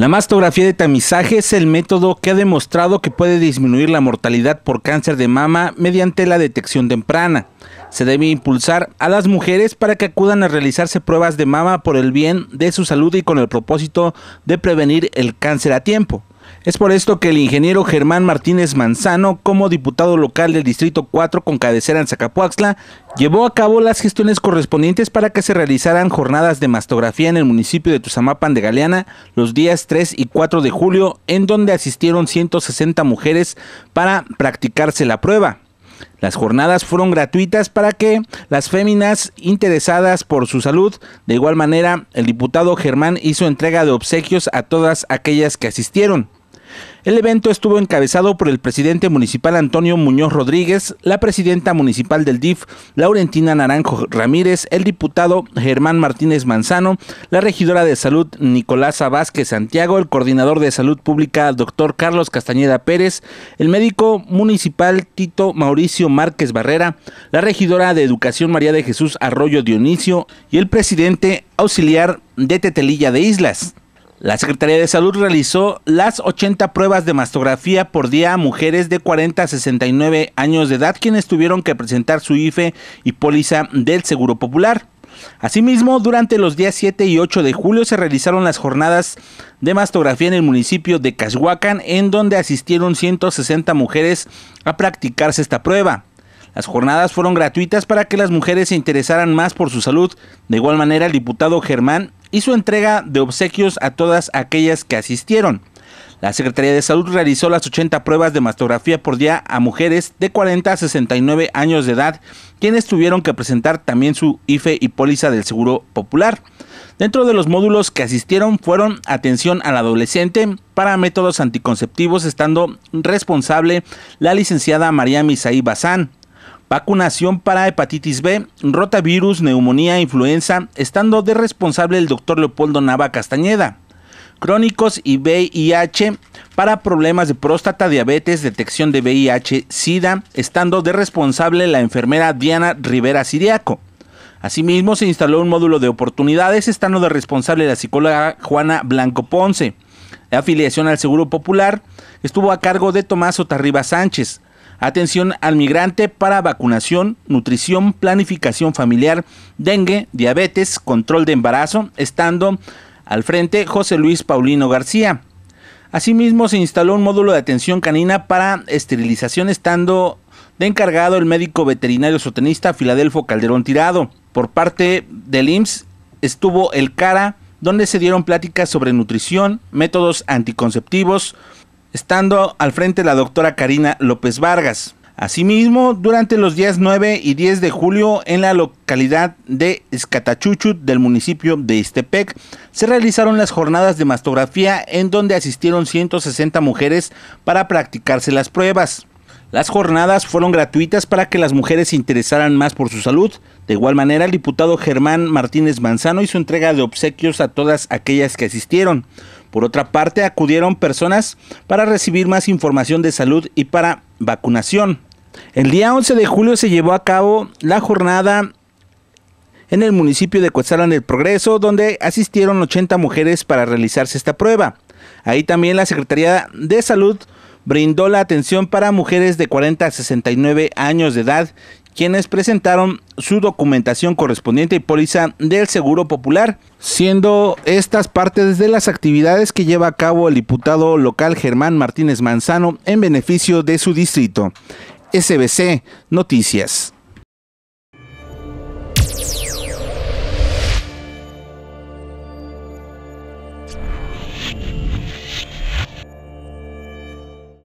La mastografía de tamizaje es el método que ha demostrado que puede disminuir la mortalidad por cáncer de mama mediante la detección temprana. Se debe impulsar a las mujeres para que acudan a realizarse pruebas de mama por el bien de su salud y con el propósito de prevenir el cáncer a tiempo. Es por esto que el ingeniero Germán Martínez Manzano, como diputado local del Distrito 4 con cabecera en Zacapuaxla, llevó a cabo las gestiones correspondientes para que se realizaran jornadas de mastografía en el municipio de Tuzamapan de Galeana los días 3 y 4 de julio, en donde asistieron 160 mujeres para practicarse la prueba. Las jornadas fueron gratuitas para que las féminas interesadas por su salud, de igual manera, el diputado Germán hizo entrega de obsequios a todas aquellas que asistieron. El evento estuvo encabezado por el presidente municipal Antonio Muñoz Rodríguez, la presidenta municipal del DIF, Laurentina Naranjo Ramírez, el diputado Germán Martínez Manzano, la regidora de salud Nicolasa Vázquez Santiago, el coordinador de salud pública doctor Carlos Castañeda Pérez, el médico municipal Tito Mauricio Márquez Barrera, la regidora de educación María de Jesús Arroyo Dionisio y el presidente auxiliar de Tetelilla de Islas. La Secretaría de Salud realizó las 80 pruebas de mastografía por día a mujeres de 40 a 69 años de edad quienes tuvieron que presentar su IFE y póliza del Seguro Popular. Asimismo, durante los días 7 y 8 de julio se realizaron las jornadas de mastografía en el municipio de Cashuacan, en donde asistieron 160 mujeres a practicarse esta prueba. Las jornadas fueron gratuitas para que las mujeres se interesaran más por su salud. De igual manera, el diputado Germán y su entrega de obsequios a todas aquellas que asistieron. La Secretaría de Salud realizó las 80 pruebas de mastografía por día a mujeres de 40 a 69 años de edad, quienes tuvieron que presentar también su IFE y póliza del Seguro Popular. Dentro de los módulos que asistieron fueron atención al adolescente para métodos anticonceptivos, estando responsable la licenciada María Misaí Bazán, vacunación para hepatitis B, rotavirus, neumonía, influenza, estando de responsable el doctor Leopoldo Nava Castañeda. Crónicos y VIH para problemas de próstata, diabetes, detección de VIH, SIDA, estando de responsable la enfermera Diana Rivera Siriaco. Asimismo, se instaló un módulo de oportunidades, estando de responsable la psicóloga Juana Blanco Ponce. afiliación al Seguro Popular estuvo a cargo de Tomás Otarriba Sánchez atención al migrante para vacunación, nutrición, planificación familiar, dengue, diabetes, control de embarazo, estando al frente José Luis Paulino García. Asimismo, se instaló un módulo de atención canina para esterilización, estando de encargado el médico veterinario sotenista Filadelfo Calderón Tirado. Por parte del IMSS estuvo el CARA, donde se dieron pláticas sobre nutrición, métodos anticonceptivos, estando al frente la doctora Karina López Vargas. Asimismo, durante los días 9 y 10 de julio en la localidad de Escatachuchut del municipio de Istepec se realizaron las jornadas de mastografía en donde asistieron 160 mujeres para practicarse las pruebas. Las jornadas fueron gratuitas para que las mujeres se interesaran más por su salud. De igual manera, el diputado Germán Martínez Manzano hizo entrega de obsequios a todas aquellas que asistieron. Por otra parte, acudieron personas para recibir más información de salud y para vacunación. El día 11 de julio se llevó a cabo la jornada en el municipio de en del Progreso, donde asistieron 80 mujeres para realizarse esta prueba. Ahí también la Secretaría de Salud brindó la atención para mujeres de 40 a 69 años de edad quienes presentaron su documentación correspondiente y póliza del Seguro Popular, siendo estas partes de las actividades que lleva a cabo el diputado local Germán Martínez Manzano en beneficio de su distrito. SBC Noticias.